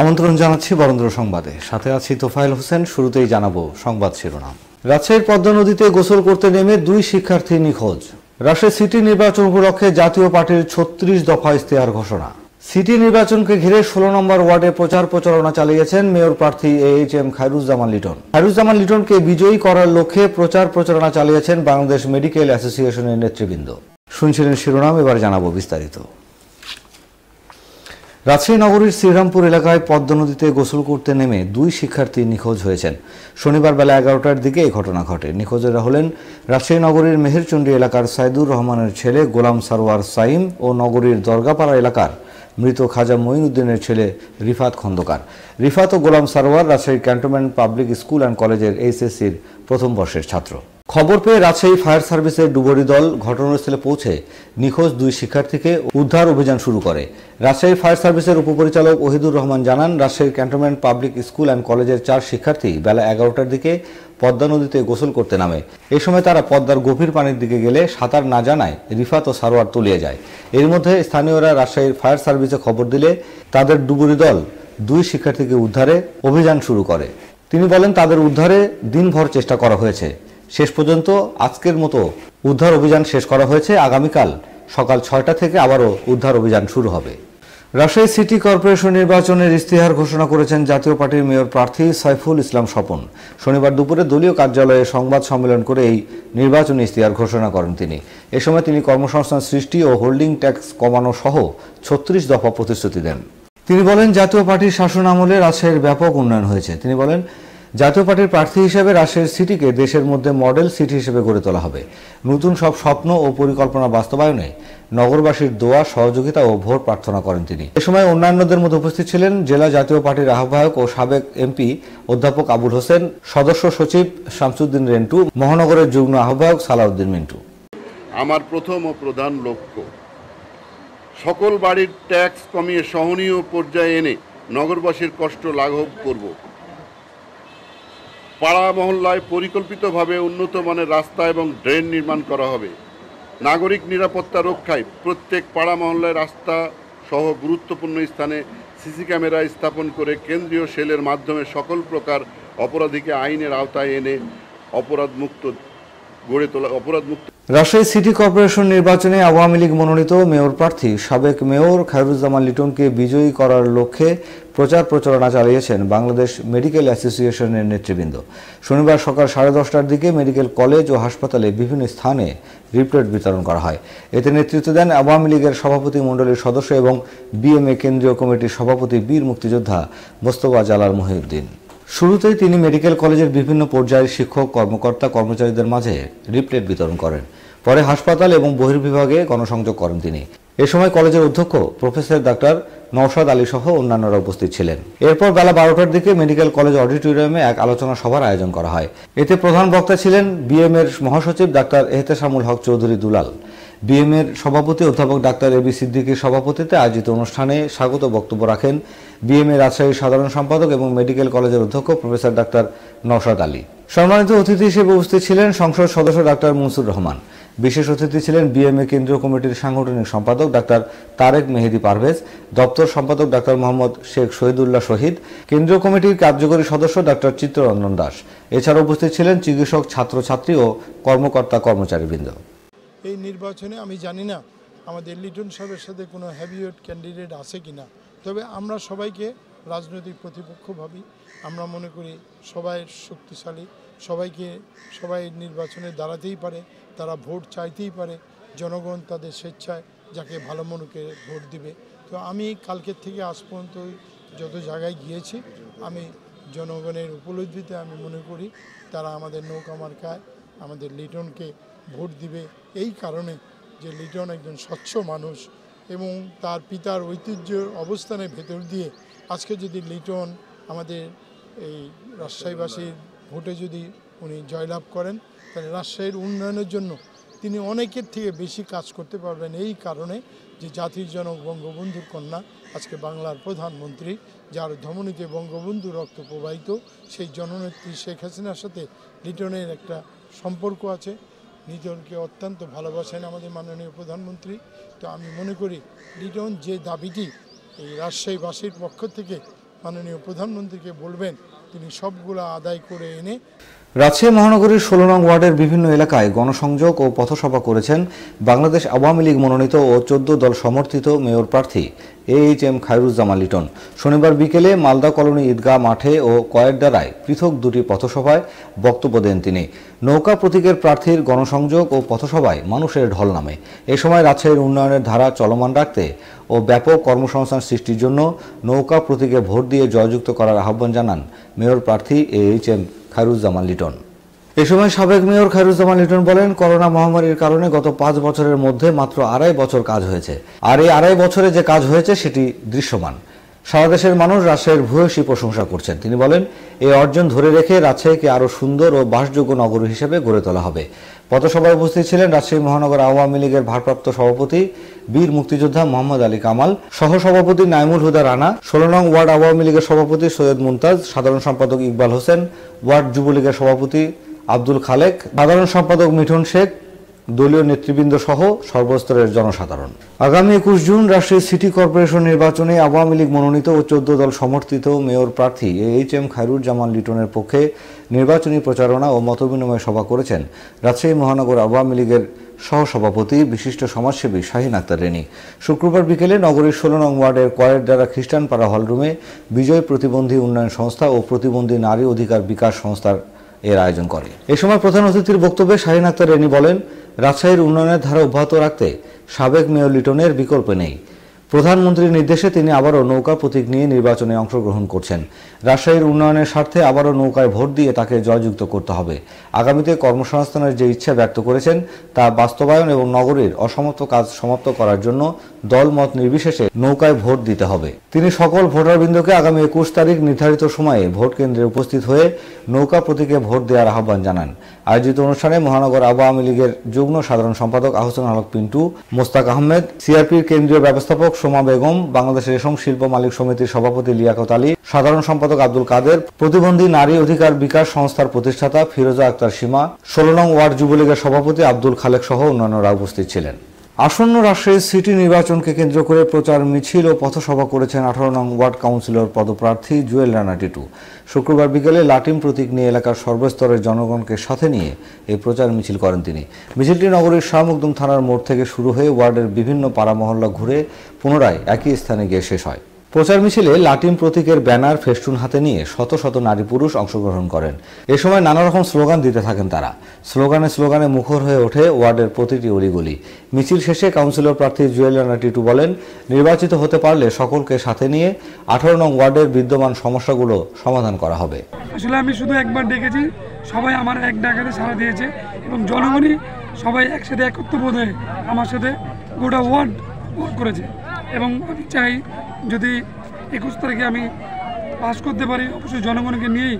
আমন্ত্রণ জানাচ্ছি বরেন্দ্র সংবাদে সাথে আছি তোফায়েল হোসেন শুরুতেই জানাবো সংবাদ শিরোনাম রাজশাহীর পদ্মা নদীতে গোসল করতে নেমে দুই শিক্ষার্থী নিখোঁজ রাজশাহী সিটি নির্বাচন উপলক্ষে জাতীয় পার্টির ছত্রিশ দফা ইস্তেহার ঘোষণা সিটি নির্বাচনকে ঘিরে ষোলো নম্বর ওয়ার্ডে প্রচার প্রচারণা চালিয়েছেন মেয়র প্রার্থী A H M Khairuzzaman Liton Khairuzzaman লিটনকে বিজয়ী করার লক্ষ্যে প্রচার প্রচারণা চালিয়েছেন বাংলাদেশ মেডিকেল অ্যাসোসিয়েশনের নেতৃবৃন্দ শুনছিলেন শিরোনাম এবার জানাবো বিস্তারিত রাজশাহী নগরীর শ্রীরামপুর এলাকায় পদ্মা নদীতে গোসল করতে নেমে দুই শিক্ষার্থী নিখোঁজ হয়েছেন শনিবার বেলা এগারোটার দিকে এই ঘটনা ঘটে নিখোঁজেরা হলেন রাজশাহী নগরীর মেহেরচণ্ডী এলাকার সাইদুর রহমানের ছেলে গোলাম সারোয়ার সাইম ও নগরীর দরগাপাড়া এলাকার মৃত খাজা মঈনুদ্দিনের ছেলে রিফাত খন্দকার রিফাত ও Golam Sarwar Rajshahi cantonment public school and কলেজের এইচএসসির প্রথম বর্ষের ছাত্র খবর পেয়ে রাজশাহী ফায়ার সার্ভিসের ডুবুরি দল ঘটনাস্থলে পৌঁছে নিখোঁজ দুই শিক্ষার্থীকে উদ্ধার অভিযান শুরু করে রাজশাহী ফায়ার সার্ভিসের উপপরিচালক ওহিদুর রহমান জানান রাজশাহীর ক্যান্টনমেন্ট পাবলিক স্কুল অ্যান্ড কলেজের চার শিক্ষার্থী বেলা এগারোটার দিকে পদ্মা নদীতে গোসল করতে নামে এ সময় তারা পদ্মার গভীর পানির দিকে গেলে সাঁতার না জানায় রিফাত ও সারোয়ার তলিয়ে যায় এর মধ্যে স্থানীয়রা রাজশাহীর ফায়ার সার্ভিসে খবর দিলে তাদের ডুবুরি দল দুই শিক্ষার্থীকে উদ্ধারে অভিযান শুরু করে তিনি বলেন তাদের উদ্ধারে দিনভর চেষ্টা করা হয়েছে শেষ পর্যন্ত আজকের মতো উদ্ধার অভিযান শেষ করা হয়েছে আগামীকাল সকাল ছয়টা থেকে আবারও উদ্ধার অভিযান শুরু হবে রাজশাহী সিটি কর্পোরেশন নির্বাচনের ইস্তিহার ঘোষণা করেছেন জাতীয় পার্টির মেয়র প্রার্থী সাইফুল ইসলাম স্বপন শনিবার দুপুরে দলীয় কার্যালয়ে সংবাদ সম্মেলন করে এই নির্বাচনী ইস্তিহার ঘোষণা করেন তিনি এ সময় তিনি কর্মসংস্থান সৃষ্টি ও হোল্ডিং ট্যাক্স কমানো সহ ছত্রিশ দফা প্রতিশ্রুতি দেন তিনি বলেন জাতীয় পার্টির শাসন আমলে রাজশাহীর ব্যাপক উন্নয়ন হয়েছে তিনি বলেন জাতীয় পার্টির প্রার্থী হিসেবে রাজশাহী সিটিকে দেশের মধ্যে মডেল সিটি হিসেবে গড়ে তোলা হবে নতুন সব স্বপ্ন ও পরিকল্পনা বাস্তবায়নে নগরবাসীর দোয়া সহযোগিতা ও ভোট প্রার্থনা করেন তিনি এ সময় অন্যান্যদের মধ্যে উপস্থিত ছিলেন জেলা জাতীয় পার্টির আহ্বায়ক ও সাবেক এমপি অধ্যাপক আবুল হোসেন সদস্য সচিব শামসুদ্দিন রেন্টু মহানগরের যুগ্ম আহ্বায়ক সালাউদ্দিন মিন্টু আমার প্রথম ও প্রধান লক্ষ্য সকল বাড়ির ট্যাক্স কমিয়ে সহনীয় পর্যায়ে এনে নগরবাসীর কষ্ট লাঘব করব পাড়া মহল্লায় পরিকল্পিতভাবে উন্নত মানের রাস্তা এবং ড্রেন নির্মাণ করা হবে নাগরিক নিরাপত্তা রক্ষায় প্রত্যেক পাড়া মহল্লায় রাস্তা সহ গুরুত্বপূর্ণ স্থানে সিসি ক্যামেরা স্থাপন করে কেন্দ্রীয় সেলের মাধ্যমে সকল প্রকার অপরাধীকে আইনের আওতায় এনে অপরাধমুক্ত গড়ে তোলা অপরাধমুক্ত রাজশাহী সিটি কর্পোরেশন নির্বাচনে আওয়ামী লীগ মনোনীত মেয়র প্রার্থী সাবেক মেয়র খায়রুজ্জামান লিটনকে বিজয়ী করার লক্ষ্যে প্রচার প্রচারণা চালিয়েছেন বাংলাদেশ মেডিকেল অ্যাসোসিয়েশনের নেতৃবৃন্দ শনিবার সকাল সাড়ে দশটার দিকে মেডিকেল কলেজ ও হাসপাতালে বিভিন্ন স্থানে রিপ্লেট বিতরণ করা হয় এতে নেতৃত্ব দেন আওয়ামী লীগের সভাপতি মণ্ডলীর সদস্য এবং বিএমএ কেন্দ্রীয় কমিটির সভাপতি বীর মুক্তিযোদ্ধা মোস্তফা জালাল মহিউদ্দিন শুরুতেই তিনি মেডিকেল কলেজের বিভিন্ন পর্যায়ের শিক্ষক কর্মকর্তা কর্মচারীদের মাঝে রিপ্লেট বিতরণ করেন পরে হাসপাতাল এবং বহির্বিভাগে গণসংযোগ করেন তিনি এ সময় কলেজের অধ্যক্ষ প্রফেসর ডাক্তার নৌশাদ আলী সহ অন্যান্যরা উপস্থিত ছিলেন এরপর বেলা বারোটার দিকে মেডিকেল কলেজ অডিটোরিয়ামে এক আলোচনা সভার আয়োজন করা হয় এতে প্রধান বক্তা ছিলেন বিএম এর মহাসচিব ডাক্তার এহতেশামুল হক চৌধুরী দুলাল বিএমএর সভাপতি অধ্যাপক ডাক্তার এবি সিদ্দিকীর সভাপতিতে আয়োজিত অনুষ্ঠানে স্বাগত বক্তব্য রাখেন বিএমএ রাজশাহীর সাধারণ সম্পাদক এবং মেডিকেল কলেজের অধ্যক্ষ প্রফেসর ডাক্তার নওশাদ আলী সম্মানিত অতিথি হিসেবে উপস্থিত ছিলেন সংসদ সদস্য ডাক্তার মুনসুর রহমান বিশেষ অতিথি ছিলেন বিএমএ কেন্দ্রীয় কমিটির সাংগঠনিক সম্পাদক ডাক্তার তারেক মেহেদি পারভেজ দপ্তর সম্পাদক ডাক্তার মোহাম্মদ শেখ শহীদুল্লাহ শহীদ কেন্দ্রীয় কমিটির কার্যকরী সদস্য ডাক্তার চিত্ররঞ্জন দাস এছাড়া উপস্থিত ছিলেন চিকিৎসক ছাত্রছাত্রী ও কর্মকর্তা কর্মচারীবৃন্দ এই নির্বাচনে আমি জানি না আমাদের লিটন সাহেবের সাথে কোনো হ্যাভিওয়েট ক্যান্ডিডেট আছে কি না তবে আমরা সবাইকে রাজনৈতিক প্রতিপক্ষ ভাবি আমরা মনে করি সবাই শক্তিশালী সবাইকে সবাই নির্বাচনে দাঁড়াতেই পারে তারা ভোট চাইতেই পারে জনগণ তাদের স্বেচ্ছায় যাকে ভালো মনুকে ভোট দিবে তো আমি কালকের থেকে আজ পর্যন্ত যত জায়গায় গিয়েছি আমি জনগণের উপলব্ধিতে আমি মনে করি তারা আমাদের নৌকা মার্কায় আমাদের লিটনকে ভোট দিবে এই কারণে যে লিটন একজন স্বচ্ছ মানুষ এবং তার পিতার ঐতিহ্যের অবস্থানের ভেতর দিয়ে আজকে যদি লিটন আমাদের এই রাজশাহীবাসীর ভোটে যদি উনি জয়লাভ করেন তাহলে রাজশাহীর উন্নয়নের জন্য তিনি অনেকের থেকে বেশি কাজ করতে পারবেন এই কারণে যে জাতির জনক বঙ্গবন্ধুর কন্যা আজকে বাংলার প্রধানমন্ত্রী যার ধমনীতে বঙ্গবন্ধু রক্ত প্রবাহিত সেই জননেত্রী শেখ হাসিনার সাথে লিটনের একটা সম্পর্ক আছে লিটনকে অত্যন্ত ভালোবাসেন আমাদের মাননীয় প্রধানমন্ত্রী তো আমি মনে করি লিটন যে দাবিটি এই রাজশাহীবাসীর পক্ষ থেকে মাননীয় প্রধানমন্ত্রীকে বলবেন তিনি সবগুলো আদায় করে এনে রাজশাহী মহানগরীর ষোলো নং ওয়ার্ডের বিভিন্ন এলাকায় গণসংযোগ ও পথসভা করেছেন বাংলাদেশ আওয়ামী লীগ মনোনীত ও চোদ্দ দল সমর্থিত মেয়র প্রার্থী A H M Khairuzzaman Liton শনিবার বিকেলে মালদা কলোনি ঈদগাহ মাঠে ও কয়েকডারায় পৃথক দুটি পথসভায় বক্তব্য দেন তিনি নৌকা প্রতীকের প্রার্থীর গণসংযোগ ও পথসভায় মানুষের ঢল নামে এ সময় রাজশাহীর উন্নয়নের ধারা চলমান রাখতে ও ব্যাপক কর্মসংস্থান সৃষ্টির জন্য নৌকা প্রতীকে ভোট দিয়ে জয়যুক্ত করার আহ্বান জানান মেয়র প্রার্থী A H M Khairuzzaman Liton এ সময় সাবেক মেয়র খায়রুজ্জামান লিটন বলেন করোনা মহামারীর কারণে গত পাঁচ বছরের মধ্যে মাত্র আড়াই বছর কাজ হয়েছে আর এই আড়াই বছরে যে কাজ হয়েছে সেটি দৃশ্যমান সারা দেশের মানুষ রাজশাহীর ভূয়সী প্রশংসা করছেন তিনি বলেন এই অর্জন ধরে রেখে রাজশাহীকে আরও সুন্দর ও বাসযোগ্য নগর হিসেবে গড়ে তোলা হবে পথসভায় উপস্থিত ছিলেন রাজশাহী মহানগর আওয়ামী লীগের ভারপ্রাপ্ত সভাপতি বীর মুক্তিযোদ্ধা মোহাম্মদ আলী কামাল সহসভাপতি নাইমুল হুদা রানা ষোলো নং ওয়ার্ড আওয়ামী লীগের সভাপতি সৈয়দ মুমতাজ সাধারণ সম্পাদক ইকবাল হোসেন ওয়ার্ড যুবলীগের সভাপতি আব্দুল খালেক সাধারণ সম্পাদক মিঠুন শেখ দলীয় নেতৃবৃন্দ সহ সর্বস্তরের জনসাধারণ আগামী একুশ জুন রাজশাহী সিটি কর্পোরেশন নির্বাচনে আওয়ামী লীগ মনোনীত ও চোদ্দ দল সমর্থিত মেয়র প্রার্থী এইচ এম খায়রুজ্জামান লিটনের পক্ষে নির্বাচনী প্রচারণা ও মতবিনিময় সভা করেছেন রাজশাহী মহানগর আওয়ামী লীগের সহসভাপতি বিশিষ্ট সমাজসেবী শাহিন আক্তার রেনি শুক্রবার বিকেলে নগরীর ষোলো নং ওয়ার্ডের কয়ের দ্বারা খ্রিস্টান পাড়া হলরুমে বিজয় প্রতিবন্ধী উন্নয়ন সংস্থা ও প্রতিবন্ধী নারী অধিকার বিকাশ সংস্থার এর আয়োজন করে এ সময় প্রধান অতিথির বক্তব্যে শাহিন আক্তার রেনি বলেন রাজশাহীর উন্নয়নের ধারা অব্যাহত রাখতে সাবেক মেয়র লিটনের বিকল্প নেই প্রধানমন্ত্রীর নির্দেশে তিনি আবারও নৌকা প্রতীক নিয়ে নির্বাচনে অংশগ্রহণ করছেন রাজশাহীর উন্নয়নের স্বার্থে আবারও নৌকায় ভোট দিয়ে তাকে জয়যুক্ত করতে হবে আগামীতে কর্মসংস্থানের যে ইচ্ছা ব্যক্ত করেছেন তা বাস্তবায়ন এবং নগরীর অসমাপ্ত কাজ সমাপ্ত করার জন্য মত নির্বিশেষে নৌকায় ভোট দিতে হবে তিনি সকল ভোটারবৃন্দকে আগামী একুশ তারিখ নির্ধারিত সময়ে ভোট কেন্দ্রে উপস্থিত হয়ে নৌকা প্রতীকে ভোট দেওয়ার আহ্বান জানান আয়োজিত অনুষ্ঠানে মহানগর আওয়ামী লীগের যুগ্ম সাধারণ সম্পাদক আহসান আলক পিন্টু মোস্তাক আহমেদ সিআরপির কেন্দ্রীয় ব্যবস্থাপক সোমা বেগম বাংলাদেশ রেশম শিল্প মালিক সমিতির সভাপতি লিয়াকত আলী সাধারণ সম্পাদক সম্পাদক আব্দুল কাদের প্রতিবন্ধী নারী অধিকার বিকাশ সংস্থার প্রতিষ্ঠাতা ফিরোজা আক্তার সীমা ষোলো নং ওয়ার্ড যুবলীগের সভাপতি আব্দুল খালেক সহ অন্যান্যরা উপস্থিত ছিলেন আসন্ন রাষ্ট্রের সিটি নির্বাচনকে কেন্দ্র করে প্রচার মিছিল ও পথসভা করেছেন আঠারো নং ওয়ার্ড কাউন্সিলর পদপ্রার্থী জুয়েল রানা টিটু শুক্রবার বিকেলে লাটিম প্রতীক নিয়ে এলাকার সর্বস্তরের জনগণকে সাথে নিয়ে এই প্রচার মিছিল করেন তিনি মিছিলটি নগরীর শাহমুকদুম থানার মোড় থেকে শুরু হয়ে ওয়ার্ডের বিভিন্ন পাড়া মহল্লা ঘুরে পুনরায় একই স্থানে গিয়ে শেষ হয় প্রচার মিছিলে লাটিম প্রতীকের ব্যানার ফেস্টুন হাতে নিয়ে শত শত নারী পুরুষ অংশগ্রহণ করেন এ সময় নানা রকম স্লোগান দিতে থাকেন তারা স্লোগানে স্লোগানে মুখর হয়ে ওঠে ওয়ার্ডের প্রতিটি অলিগলি মিছিল শেষে কাউন্সিলর প্রার্থী জুয়েল রানা টিটু বলেন নির্বাচিত হতে পারলে সকলকে সাথে নিয়ে আঠারো নং ওয়ার্ডের বিদ্যমান সমস্যাগুলো সমাধান করা হবে আসলে আমি শুধু একবার দেখেছি সবাই আমার এক ডাকাতে সারা দিয়েছে এবং জনগণই সবাই একসাথে একত্র বোধ হয়ে আমার সাথে গোটা ওয়ার্ড করেছে এবং আমি চাই যদি একুশ তারিখে আমি পাস করতে পারি অবশ্যই জনগণকে নিয়েই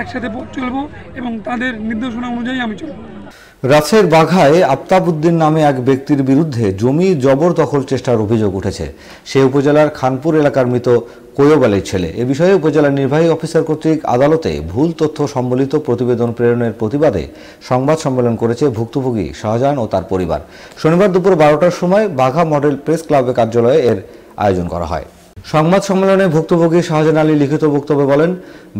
একসাথে চলবো চলব এবং তাদের নির্দেশনা অনুযায়ী আমি চলব রাছের বাঘায় আফতাবুদ্দিন নামে এক ব্যক্তির বিরুদ্ধে জমি জবরদখল চেষ্টার অভিযোগ উঠেছে সে উপজেলার খানপুর এলাকার মৃত কৈয়বালের ছেলে এ বিষয়ে উপজেলা নির্বাহী অফিসার কর্তৃক আদালতে ভুল তথ্য সম্বলিত প্রতিবেদন প্রেরণের প্রতিবাদে সংবাদ সম্মেলন করেছে ভুক্তভোগী শাহজাহান ও তার পরিবার শনিবার দুপুর বারোটার সময় বাঘা মডেল প্রেস ক্লাবে কার্যালয়ে এর আয়োজন করা হয় সংবাদ সম্মেলনে ভুক্তভোগী শাহজাহান আলী লিখিত বক্তব্যে বলেন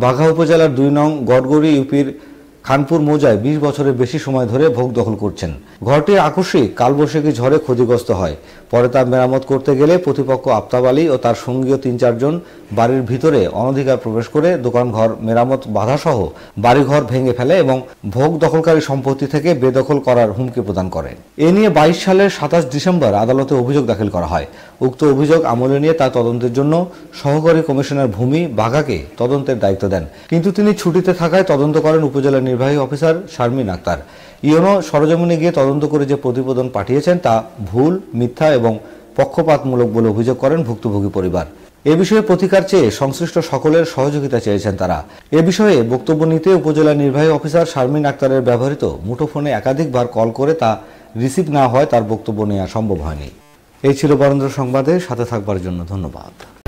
বাঘা উপজেলার দুই নং গড়গড়ি ইউপির খানপুর মোজায় ২০ বছরের বেশি সময় ধরে ভোগ দখল করছেন ঘরটি আকস্মিক কালবৈশাখী ঝড়ে ক্ষতিগ্রস্ত হয় পরে তা মেরামত করতে গেলে প্রতিপক্ষ আফতাব আলী ও তার সঙ্গীয় তিন চারজন বাড়ির ভিতরে অনধিকার প্রবেশ করে দোকানঘর মেরামত বাধাসহ বাড়িঘর ভেঙে ফেলে এবং ভোগ দখলকারী সম্পত্তি থেকে বেদখল করার হুমকি প্রদান করে এ নিয়ে বাইশ সালের সাতাশ ডিসেম্বর আদালতে অভিযোগ দাখিল করা হয় উক্ত অভিযোগ আমলে নিয়ে তার তদন্তের জন্য সহকারী কমিশনার ভূমি বাঘাকে তদন্তের দায়িত্ব দেন কিন্তু তিনি ছুটিতে থাকায় তদন্ত করেন উপজেলা নির্বাচন নির্বাহী অফিসার শারমিন আক্তার ইওনো সরজমিনে গিয়ে তদন্ত করে যে প্রতিবেদন পাঠিয়েছেন তা ভুল মিথ্যা এবং পক্ষপাতমূলক বলে অভিযোগ করেন ভুক্তভোগী পরিবার এ বিষয়ে প্রতিকার চেয়ে সংশ্লিষ্ট সকলের সহযোগিতা চেয়েছেন তারা এ বিষয়ে বক্তব্য নিতে উপজেলা নির্বাহী অফিসার শারমিন আক্তারের ব্যবহৃত মুঠোফোনে একাধিকবার কল করে তা রিসিভ না হয় তার বক্তব্য নেওয়া সম্ভব হয়নি এই ছিল বরেন্দ্র সংবাদে সাথে থাকবার জন্য ধন্যবাদ